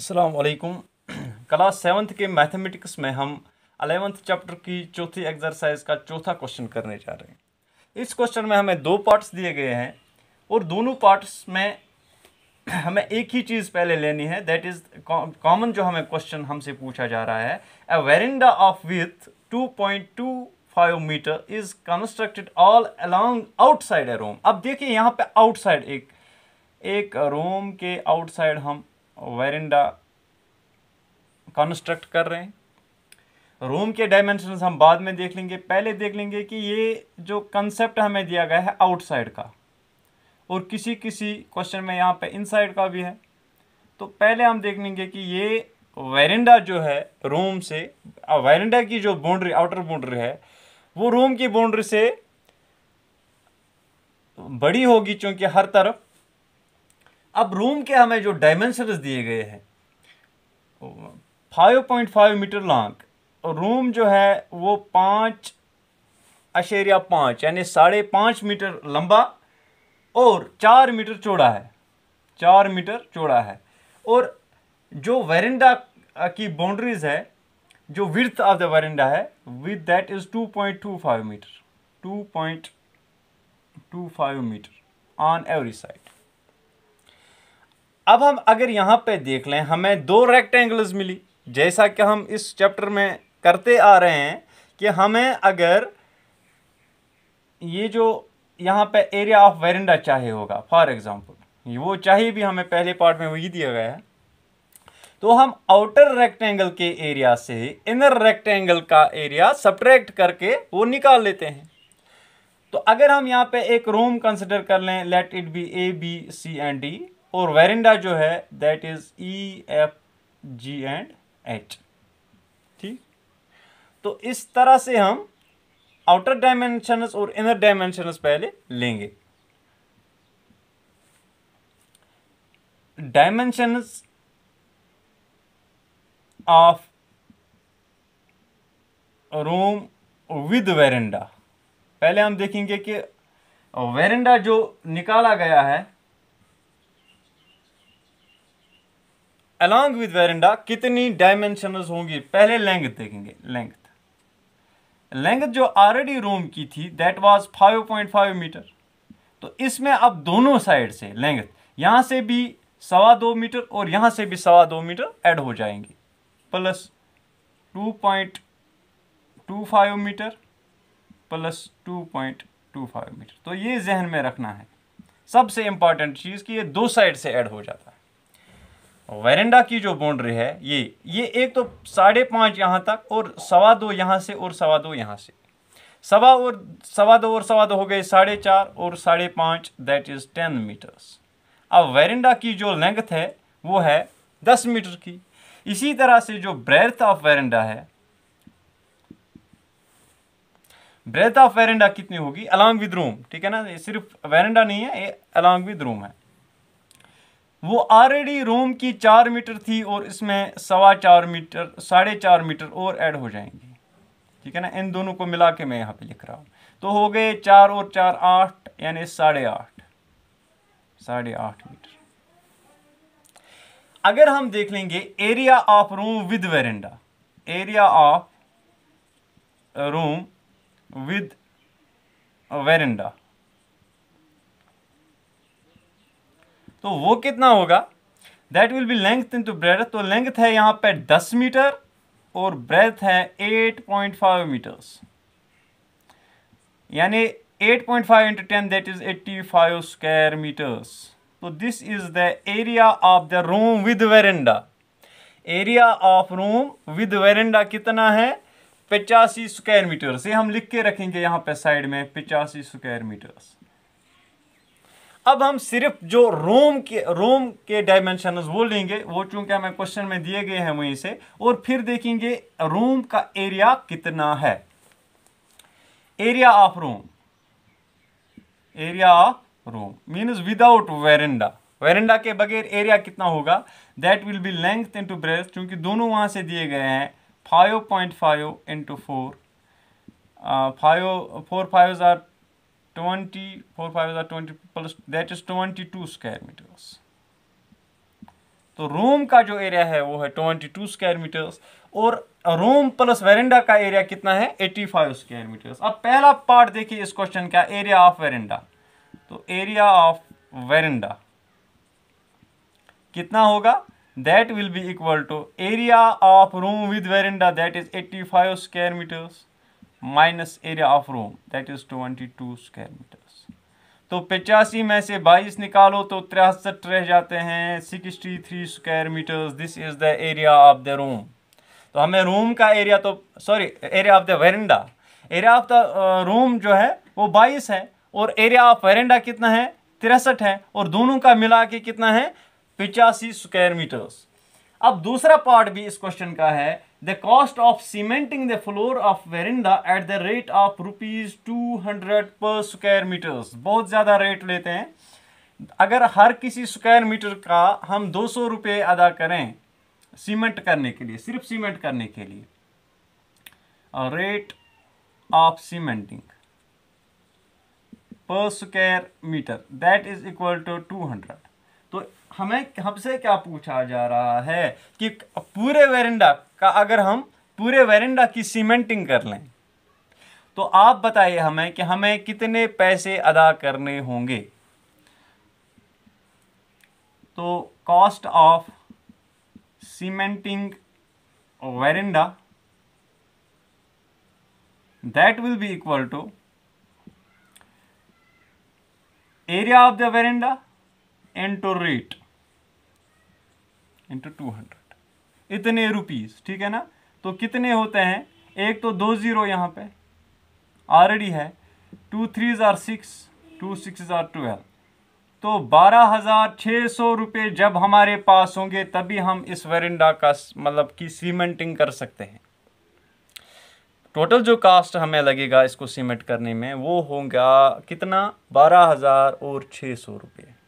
असलकम class seventh के mathematics में हम अलेवंथ चैप्टर की चौथी एक्सरसाइज का चौथा क्वेश्चन करने जा रहे हैं इस क्वेश्चन में हमें दो पार्ट्स दिए गए हैं और दोनों पार्ट्स में हमें एक ही चीज़ पहले लेनी है दैट इज़ कॉमन जो हमें क्वेश्चन हमसे पूछा जा रहा है a veranda of width 2.25 metre is constructed all along outside a room अब देखिए यहाँ पे आउटसाइड एक एक रोम के आउटसाइड हम वरिंडा कंस्ट्रक्ट कर रहे हैं रूम के डायमेंशन हम बाद में देख लेंगे पहले देख लेंगे कि ये जो कंसेप्ट हमें दिया गया है आउटसाइड का और किसी किसी क्वेश्चन में यहाँ पे इनसाइड का भी है तो पहले हम देख लेंगे कि ये वेरिंडा जो है रूम से वेरिंडा की जो बाउंड्री आउटर बाउंड्री है वो रूम की बाउंड्री से बड़ी होगी चूँकि हर तरफ अब रूम के हमें जो डायमेंशन दिए गए हैं 5.5 मीटर लॉन्ग और रूम जो है वो पाँच अशेरिया पाँच यानी साढ़े पाँच मीटर लंबा और चार मीटर चौड़ा है चार मीटर चौड़ा है और जो वरिंडा की बाउंड्रीज है जो विर्थ ऑफ द वरिंडा है width that is 2.25 metre 2.25 metre on every side अब हम अगर यहाँ पे देख लें हमें दो रेक्टेंगल्स मिली जैसा कि हम इस चैप्टर में करते आ रहे हैं कि हमें अगर ये जो यहाँ पे एरिया ऑफ वेरेंडा चाहिए होगा फॉर एग्ज़ाम्पल वो चाहिए भी हमें पहले पार्ट में वही दिया गया है तो हम आउटर रेक्टेंगल के एरिया से इनर रेक्टेंगल का एरिया सब्ट्रैक्ट करके वो निकाल लेते हैं तो अगर हम यहाँ पे एक रूम कंसिडर कर लें let it be A B C and D और वेरिंडा जो है that is E F G and H ठीक तो इस तरह से हम आउटर डायमेंशनस और इनर डायमेंशनस पहले लेंगे dimensions of room with veranda पहले हम देखेंगे कि वेरेंडा जो निकाला गया है अलॉन्ग विद वेरेंडा कितनी डायमेंशनल होंगी पहले लेंथ देखेंगे लेंथ लेंथ जो ऑलरेडी रोम की थी दैट वाज 5.5 मीटर तो इसमें अब दोनों साइड से लेंथ यहाँ से भी सवा दो मीटर और यहाँ से भी सवा दो मीटर ऐड हो जाएंगे प्लस 2.25 मीटर प्लस 2.25 मीटर तो ये जहन में रखना है सबसे इंपॉर्टेंट चीज़ कि ये दो साइड से ऐड हो जाता है वेरेंडा की जो बाउंड्री है ये ये एक तो साढ़े पाँच यहाँ तक और सवा दो यहाँ से और सवा दो यहाँ से सवा और सवा दो और सवा दो हो गए साढ़े चार और साढ़े पाँच दैट इज़ टेन मीटर्स अब वेरेंडा की जो लेंथ है वो है दस मीटर की इसी तरह से जो ब्रेथ ऑफ वेरेंडा है ब्रेथ ऑफ वेरेंडा कितनी होगी अलॉन्ग विद रूम ठीक है ना सिर्फ वेरेंडा नहीं है ये अलॉन्ग विद रूम है वो ऑलरेडी रोम की चार मीटर थी और इसमें सवा चार मीटर साढ़े चार मीटर और ऐड हो जाएंगे ठीक है ना इन दोनों को मिला के मैं यहाँ पे लिख रहा हूँ तो हो गए चार और चार आठ यानी साढ़े आठ साढ़े आठ मीटर अगर हम देख लेंगे area of room with veranda area of room with veranda तो वो कितना होगा that will be length into breadth तो लेंथ है यहाँ पे 10 मीटर और ब्रेथ है 8.5 मीटर्स यानी 8.5 point five into ten that is eighty five square metres तो this is the area of the room with veranda area of room with veranda कितना है पचासी स्क्वायर मीटर्स ये हम लिख के रखेंगे यहाँ पे साइड में पचासी स्क्वायर मीटर्स अब हम सिर्फ जो रोम के रोम के डायमेंशन वो लेंगे वो चूंकि हमें क्वेश्चन में दिए गए हैं वहीं से और फिर देखेंगे रोम का एरिया कितना है area of room area of room means without veranda veranda के बगैर एरिया कितना होगा that will be length to breadth चूंकि दोनों वहां से दिए गए हैं five point five into four five four five are 20 4 5 twenty 20 plus that is 22 square meters तो रोम का जो एरिया है वो है 22 स्क्वायर मीटर्स और रोम प्लस वेरेंडा का एरिया कितना है 85 स्क्वायर मीटर्स अब पहला पार्ट देखिए इस क्वेश्चन का एरिया ऑफ वेरेंडा तो एरिया ऑफ वेरेंडा कितना होगा that will be equal to area of room with veranda that is 85 square metres minus area of room that is twenty two square metres तो पचासी में से बाईस निकालो तो तिरसठ रह जाते हैं sixty three square metres this is the area of the room तो हमें रूम का एरिया तो sorry area of the veranda area of the room जो है वो बाईस है और एरिया ऑफ वरिंडा कितना है तिरसठ है और दोनों का मिला के कितना है पिचासी स्क्वायर मीटर्स अब दूसरा पार्ट भी इस क्वेश्चन का है the cost of cementing the floor of veranda at the rate of rupees 200 per square meters बहुत ज़्यादा रेट लेते हैं अगर हर किसी स्क्वायर मीटर का हम दो सौ रुपये अदा करें सीमेंट करने के लिए सिर्फ सीमेंट करने के लिए rate of cementing per square meter that is equal to 200 तो हमें हमसे क्या पूछा जा रहा है कि पूरे वेरिंडा का अगर हम पूरे वेरिंडा की सीमेंटिंग कर लें तो आप बताइए हमें कि हमें कितने पैसे अदा करने होंगे तो cost of cementing veranda that will be equal to area of the veranda into rate into two hundred इतने रुपीज ठीक है ना तो कितने होते हैं एक तो दो जीरो यहाँ पे ऑलरेडी है two three are six two six are twelve तो बारह हज़ार छः सौ रुपये जब हमारे पास होंगे तभी हम इस वरिंडा का मतलब की सीमेंटिंग कर सकते हैं टोटल जो कास्ट हमें लगेगा इसको सीमेंट करने में वो होगा कितना बारह हज़ार और छः सौ रुपये